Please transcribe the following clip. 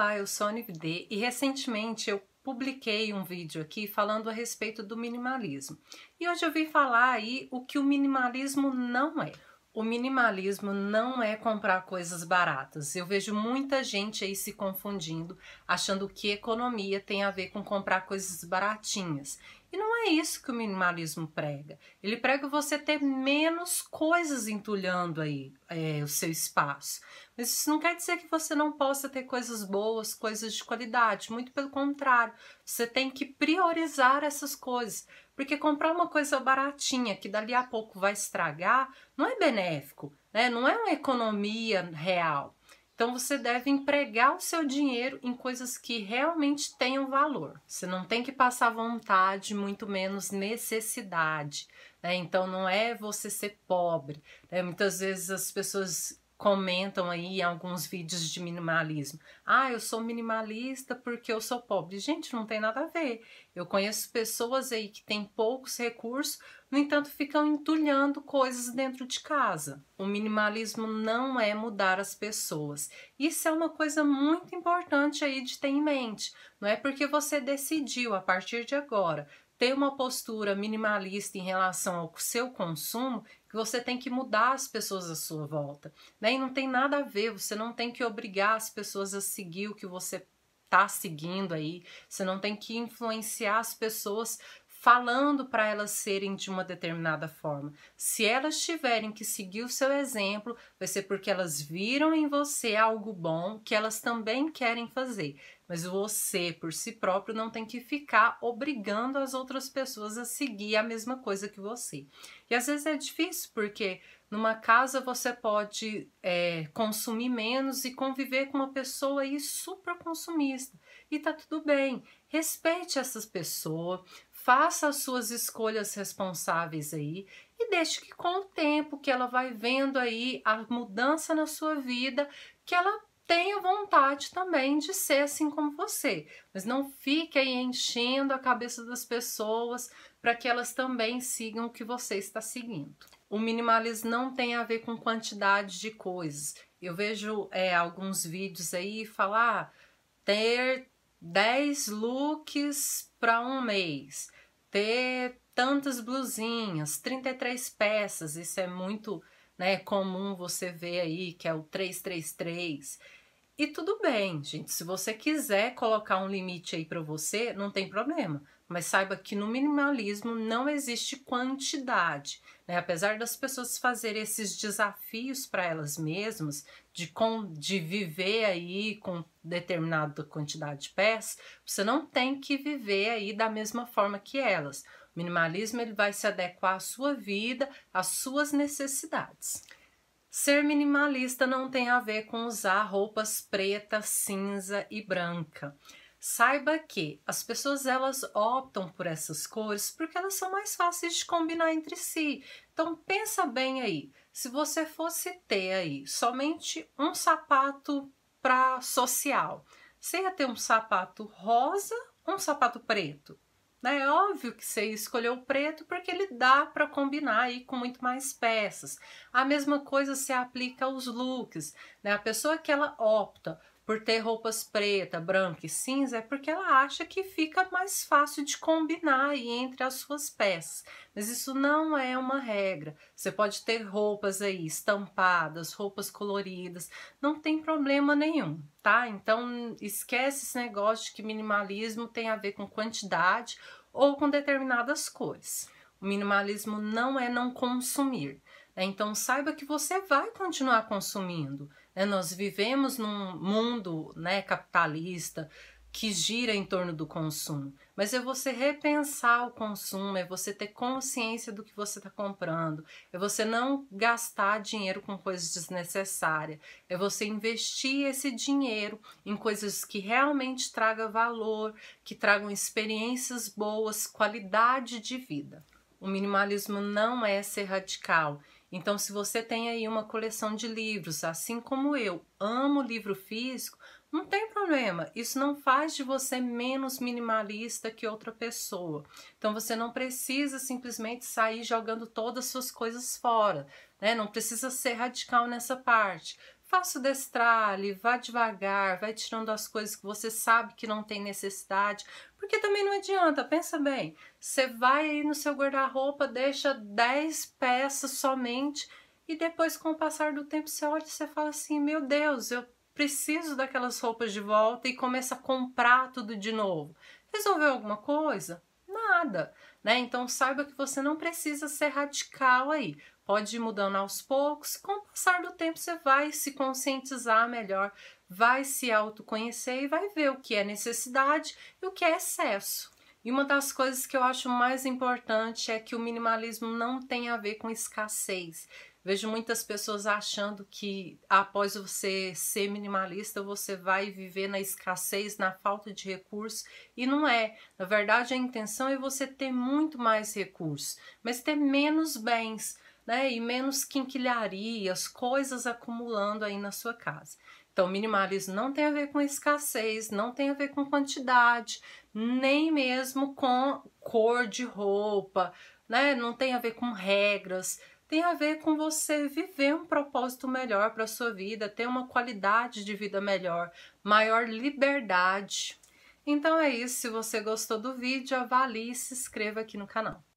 Olá, eu sou a D e recentemente eu publiquei um vídeo aqui falando a respeito do minimalismo. E hoje eu vim falar aí o que o minimalismo não é. O minimalismo não é comprar coisas baratas. Eu vejo muita gente aí se confundindo, achando que economia tem a ver com comprar coisas baratinhas. E não é isso que o minimalismo prega. Ele prega você ter menos coisas entulhando aí é, o seu espaço. Mas isso não quer dizer que você não possa ter coisas boas, coisas de qualidade. Muito pelo contrário, você tem que priorizar essas coisas. Porque comprar uma coisa baratinha que dali a pouco vai estragar não é benéfico, né? não é uma economia real. Então você deve empregar o seu dinheiro em coisas que realmente tenham valor. Você não tem que passar vontade, muito menos necessidade. Né? Então não é você ser pobre. Né? Muitas vezes as pessoas comentam aí em alguns vídeos de minimalismo. Ah, eu sou minimalista porque eu sou pobre. Gente, não tem nada a ver. Eu conheço pessoas aí que têm poucos recursos, no entanto, ficam entulhando coisas dentro de casa. O minimalismo não é mudar as pessoas. Isso é uma coisa muito importante aí de ter em mente. Não é porque você decidiu a partir de agora ter uma postura minimalista em relação ao seu consumo que você tem que mudar as pessoas à sua volta. Né? E não tem nada a ver, você não tem que obrigar as pessoas a seguir o que você está seguindo aí, você não tem que influenciar as pessoas falando para elas serem de uma determinada forma. Se elas tiverem que seguir o seu exemplo, vai ser porque elas viram em você algo bom que elas também querem fazer. Mas você, por si próprio, não tem que ficar obrigando as outras pessoas a seguir a mesma coisa que você. E às vezes é difícil, porque numa casa você pode é, consumir menos e conviver com uma pessoa aí super consumista. E tá tudo bem. Respeite essas pessoas, faça as suas escolhas responsáveis aí e deixe que com o tempo que ela vai vendo aí a mudança na sua vida, que ela tenha vontade também de ser assim como você, mas não fique aí enchendo a cabeça das pessoas para que elas também sigam o que você está seguindo. O minimalismo não tem a ver com quantidade de coisas. Eu vejo é, alguns vídeos aí falar ah, ter 10 looks para um mês, ter tantas blusinhas, 33 peças, isso é muito né, comum você ver aí, que é o 333. E tudo bem, gente, se você quiser colocar um limite aí para você, não tem problema. Mas saiba que no minimalismo não existe quantidade, né? Apesar das pessoas fazerem esses desafios para elas mesmas, de, com, de viver aí com determinada quantidade de peças, você não tem que viver aí da mesma forma que elas. O minimalismo ele vai se adequar à sua vida, às suas necessidades. Ser minimalista não tem a ver com usar roupas preta, cinza e branca. Saiba que as pessoas elas optam por essas cores porque elas são mais fáceis de combinar entre si. Então pensa bem aí, se você fosse ter aí somente um sapato para social, você ia ter um sapato rosa, um sapato preto. Né? É óbvio que você escolheu o preto porque ele dá para combinar aí com muito mais peças. A mesma coisa se aplica aos looks. Né? A pessoa que ela opta por ter roupas preta, branca e cinza, é porque ela acha que fica mais fácil de combinar aí entre as suas peças. Mas isso não é uma regra. Você pode ter roupas aí estampadas, roupas coloridas, não tem problema nenhum, tá? Então esquece esse negócio de que minimalismo tem a ver com quantidade ou com determinadas cores. O minimalismo não é não consumir. Né? Então saiba que você vai continuar consumindo é, nós vivemos num mundo né, capitalista que gira em torno do consumo, mas é você repensar o consumo, é você ter consciência do que você está comprando, é você não gastar dinheiro com coisas desnecessárias, é você investir esse dinheiro em coisas que realmente tragam valor, que tragam experiências boas, qualidade de vida. O minimalismo não é ser radical, então, se você tem aí uma coleção de livros, assim como eu, amo livro físico, não tem problema, isso não faz de você menos minimalista que outra pessoa. Então você não precisa simplesmente sair jogando todas as suas coisas fora, né? Não precisa ser radical nessa parte. Faça o destralhe, vá devagar, vai tirando as coisas que você sabe que não tem necessidade, porque também não adianta, pensa bem, você vai aí no seu guarda-roupa, deixa 10 peças somente e depois com o passar do tempo você olha e você fala assim, meu Deus, eu preciso daquelas roupas de volta e começa a comprar tudo de novo. Resolveu alguma coisa? Nada né? Então saiba que você não precisa ser radical aí. Pode ir mudando aos poucos, com o passar do tempo você vai se conscientizar melhor, vai se autoconhecer e vai ver o que é necessidade e o que é excesso. E uma das coisas que eu acho mais importante é que o minimalismo não tem a ver com escassez. Vejo muitas pessoas achando que após você ser minimalista, você vai viver na escassez, na falta de recursos, e não é. Na verdade, a intenção é você ter muito mais recursos, mas ter menos bens, né? E menos quinquilharias, coisas acumulando aí na sua casa. Então, minimalismo não tem a ver com escassez, não tem a ver com quantidade, nem mesmo com cor de roupa, né? Não tem a ver com regras, tem a ver com você viver um propósito melhor para sua vida, ter uma qualidade de vida melhor, maior liberdade. Então é isso, se você gostou do vídeo, avalie e se inscreva aqui no canal.